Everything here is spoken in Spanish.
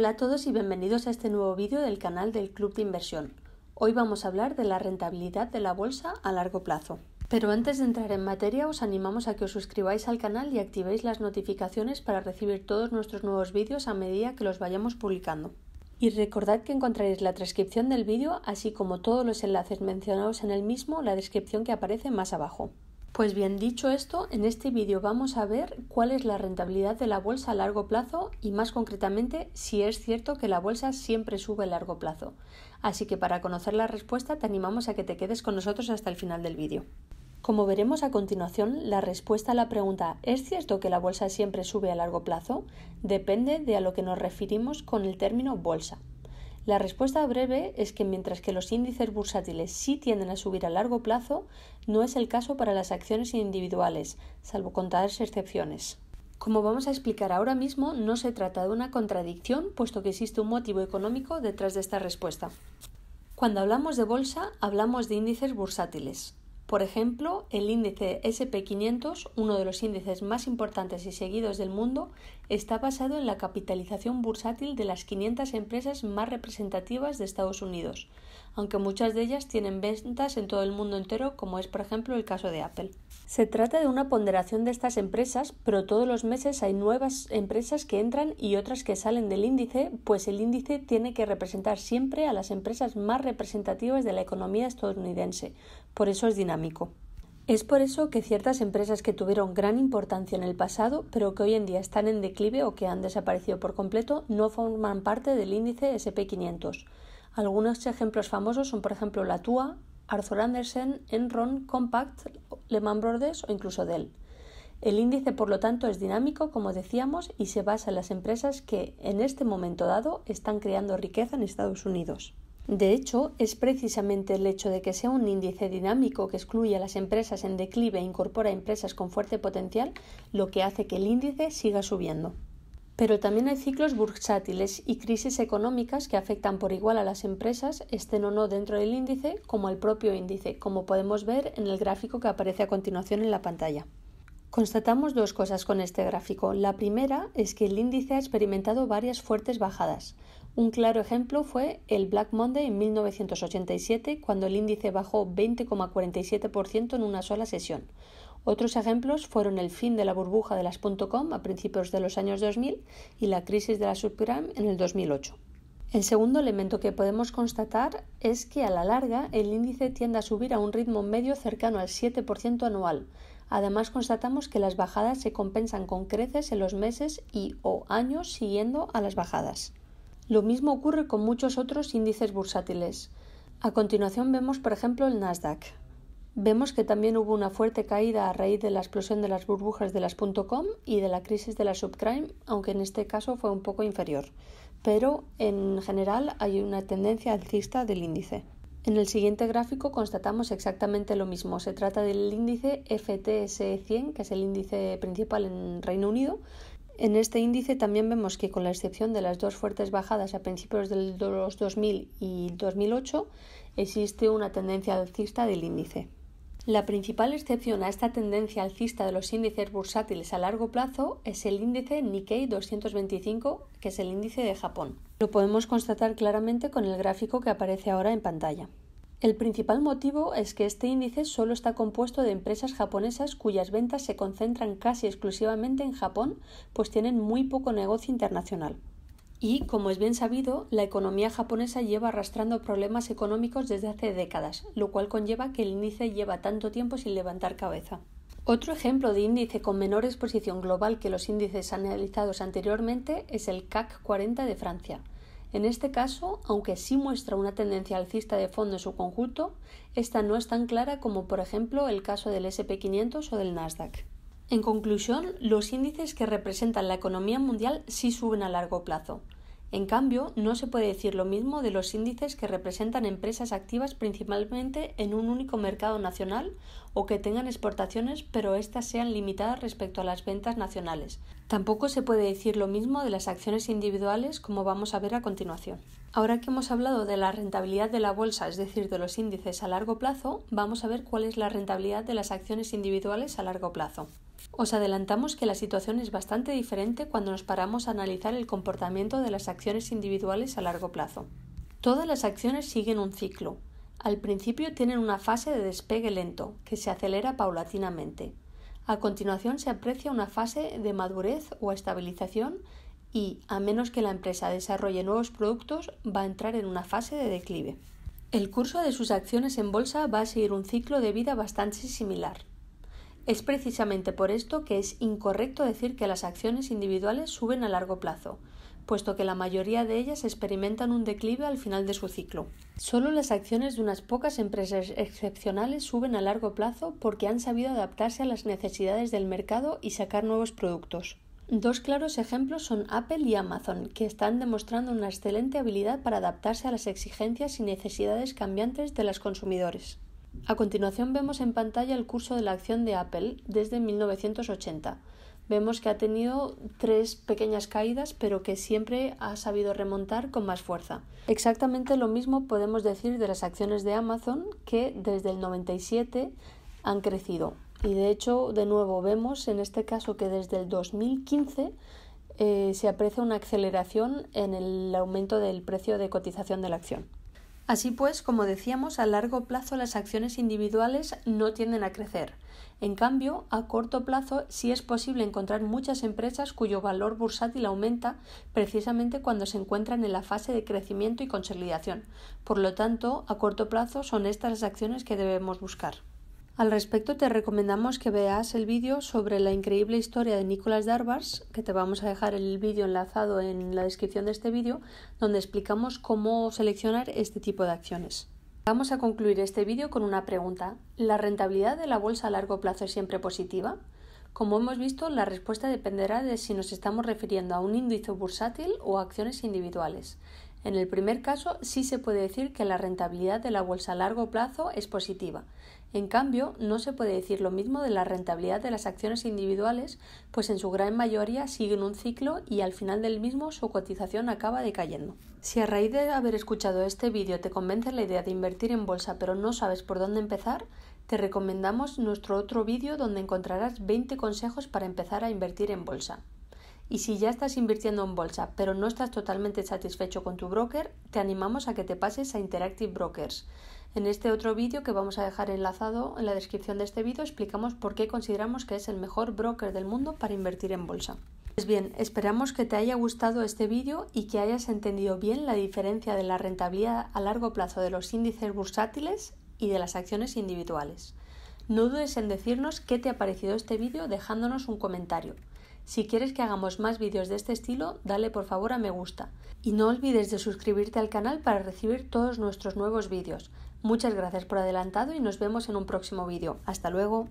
Hola a todos y bienvenidos a este nuevo vídeo del canal del Club de Inversión. Hoy vamos a hablar de la rentabilidad de la bolsa a largo plazo. Pero antes de entrar en materia os animamos a que os suscribáis al canal y activéis las notificaciones para recibir todos nuestros nuevos vídeos a medida que los vayamos publicando. Y recordad que encontraréis la transcripción del vídeo así como todos los enlaces mencionados en el mismo, la descripción que aparece más abajo. Pues bien, dicho esto, en este vídeo vamos a ver cuál es la rentabilidad de la bolsa a largo plazo y más concretamente si es cierto que la bolsa siempre sube a largo plazo. Así que para conocer la respuesta te animamos a que te quedes con nosotros hasta el final del vídeo. Como veremos a continuación, la respuesta a la pregunta ¿es cierto que la bolsa siempre sube a largo plazo? depende de a lo que nos referimos con el término bolsa. La respuesta breve es que mientras que los índices bursátiles sí tienden a subir a largo plazo, no es el caso para las acciones individuales, salvo contadas excepciones. Como vamos a explicar ahora mismo, no se trata de una contradicción, puesto que existe un motivo económico detrás de esta respuesta. Cuando hablamos de bolsa, hablamos de índices bursátiles. Por ejemplo, el índice SP500, uno de los índices más importantes y seguidos del mundo, está basado en la capitalización bursátil de las 500 empresas más representativas de Estados Unidos, aunque muchas de ellas tienen ventas en todo el mundo entero, como es por ejemplo el caso de Apple. Se trata de una ponderación de estas empresas, pero todos los meses hay nuevas empresas que entran y otras que salen del índice, pues el índice tiene que representar siempre a las empresas más representativas de la economía estadounidense, por eso es dinámico. Es por eso que ciertas empresas que tuvieron gran importancia en el pasado, pero que hoy en día están en declive o que han desaparecido por completo, no forman parte del índice SP500. Algunos ejemplos famosos son, por ejemplo, la TUA, Arthur Andersen, Enron, Compact, Lehman Brothers o incluso Dell. El índice, por lo tanto, es dinámico, como decíamos, y se basa en las empresas que, en este momento dado, están creando riqueza en Estados Unidos. De hecho, es precisamente el hecho de que sea un índice dinámico que excluye a las empresas en declive e incorpora empresas con fuerte potencial lo que hace que el índice siga subiendo. Pero también hay ciclos bursátiles y crisis económicas que afectan por igual a las empresas, estén o no dentro del índice, como al propio índice, como podemos ver en el gráfico que aparece a continuación en la pantalla. Constatamos dos cosas con este gráfico. La primera es que el índice ha experimentado varias fuertes bajadas, un claro ejemplo fue el Black Monday en 1987, cuando el índice bajó 20,47% en una sola sesión. Otros ejemplos fueron el fin de la burbuja de las .com a principios de los años 2000 y la crisis de la subprime en el 2008. El segundo elemento que podemos constatar es que a la larga el índice tiende a subir a un ritmo medio cercano al 7% anual. Además constatamos que las bajadas se compensan con creces en los meses y o años siguiendo a las bajadas. Lo mismo ocurre con muchos otros índices bursátiles. A continuación vemos, por ejemplo, el Nasdaq. Vemos que también hubo una fuerte caída a raíz de la explosión de las burbujas de las .com y de la crisis de la subprime, aunque en este caso fue un poco inferior. Pero en general hay una tendencia alcista del índice. En el siguiente gráfico constatamos exactamente lo mismo. Se trata del índice FTSE 100, que es el índice principal en Reino Unido, en este índice también vemos que con la excepción de las dos fuertes bajadas a principios de los 2000 y 2008, existe una tendencia alcista del índice. La principal excepción a esta tendencia alcista de los índices bursátiles a largo plazo es el índice Nikkei 225, que es el índice de Japón. Lo podemos constatar claramente con el gráfico que aparece ahora en pantalla. El principal motivo es que este índice solo está compuesto de empresas japonesas cuyas ventas se concentran casi exclusivamente en Japón, pues tienen muy poco negocio internacional. Y, como es bien sabido, la economía japonesa lleva arrastrando problemas económicos desde hace décadas, lo cual conlleva que el índice lleva tanto tiempo sin levantar cabeza. Otro ejemplo de índice con menor exposición global que los índices analizados anteriormente es el CAC 40 de Francia. En este caso, aunque sí muestra una tendencia alcista de fondo en su conjunto, esta no es tan clara como por ejemplo el caso del SP500 o del Nasdaq. En conclusión, los índices que representan la economía mundial sí suben a largo plazo, en cambio, no se puede decir lo mismo de los índices que representan empresas activas principalmente en un único mercado nacional o que tengan exportaciones pero éstas sean limitadas respecto a las ventas nacionales. Tampoco se puede decir lo mismo de las acciones individuales como vamos a ver a continuación. Ahora que hemos hablado de la rentabilidad de la bolsa, es decir, de los índices a largo plazo, vamos a ver cuál es la rentabilidad de las acciones individuales a largo plazo. Os adelantamos que la situación es bastante diferente cuando nos paramos a analizar el comportamiento de las acciones individuales a largo plazo. Todas las acciones siguen un ciclo. Al principio tienen una fase de despegue lento, que se acelera paulatinamente. A continuación se aprecia una fase de madurez o estabilización y, a menos que la empresa desarrolle nuevos productos, va a entrar en una fase de declive. El curso de sus acciones en bolsa va a seguir un ciclo de vida bastante similar. Es precisamente por esto que es incorrecto decir que las acciones individuales suben a largo plazo, puesto que la mayoría de ellas experimentan un declive al final de su ciclo. Solo las acciones de unas pocas empresas excepcionales suben a largo plazo porque han sabido adaptarse a las necesidades del mercado y sacar nuevos productos. Dos claros ejemplos son Apple y Amazon, que están demostrando una excelente habilidad para adaptarse a las exigencias y necesidades cambiantes de los consumidores. A continuación vemos en pantalla el curso de la acción de Apple desde 1980. Vemos que ha tenido tres pequeñas caídas, pero que siempre ha sabido remontar con más fuerza. Exactamente lo mismo podemos decir de las acciones de Amazon, que desde el 97 han crecido. Y de hecho, de nuevo, vemos en este caso que desde el 2015 eh, se aprecia una aceleración en el aumento del precio de cotización de la acción. Así pues, como decíamos, a largo plazo las acciones individuales no tienden a crecer. En cambio, a corto plazo sí es posible encontrar muchas empresas cuyo valor bursátil aumenta precisamente cuando se encuentran en la fase de crecimiento y consolidación. Por lo tanto, a corto plazo son estas las acciones que debemos buscar. Al respecto te recomendamos que veas el vídeo sobre la increíble historia de Nicolas Darvars, que te vamos a dejar el vídeo enlazado en la descripción de este vídeo, donde explicamos cómo seleccionar este tipo de acciones. Vamos a concluir este vídeo con una pregunta. ¿La rentabilidad de la bolsa a largo plazo es siempre positiva? Como hemos visto, la respuesta dependerá de si nos estamos refiriendo a un índice bursátil o a acciones individuales. En el primer caso, sí se puede decir que la rentabilidad de la bolsa a largo plazo es positiva. En cambio, no se puede decir lo mismo de la rentabilidad de las acciones individuales, pues en su gran mayoría siguen un ciclo y al final del mismo su cotización acaba decayendo. Si a raíz de haber escuchado este vídeo te convence la idea de invertir en bolsa pero no sabes por dónde empezar, te recomendamos nuestro otro vídeo donde encontrarás 20 consejos para empezar a invertir en bolsa. Y si ya estás invirtiendo en bolsa, pero no estás totalmente satisfecho con tu broker, te animamos a que te pases a Interactive Brokers. En este otro vídeo que vamos a dejar enlazado en la descripción de este vídeo explicamos por qué consideramos que es el mejor broker del mundo para invertir en bolsa. Pues bien, esperamos que te haya gustado este vídeo y que hayas entendido bien la diferencia de la rentabilidad a largo plazo de los índices bursátiles y de las acciones individuales. No dudes en decirnos qué te ha parecido este vídeo dejándonos un comentario. Si quieres que hagamos más vídeos de este estilo, dale por favor a me gusta. Y no olvides de suscribirte al canal para recibir todos nuestros nuevos vídeos. Muchas gracias por adelantado y nos vemos en un próximo vídeo. Hasta luego.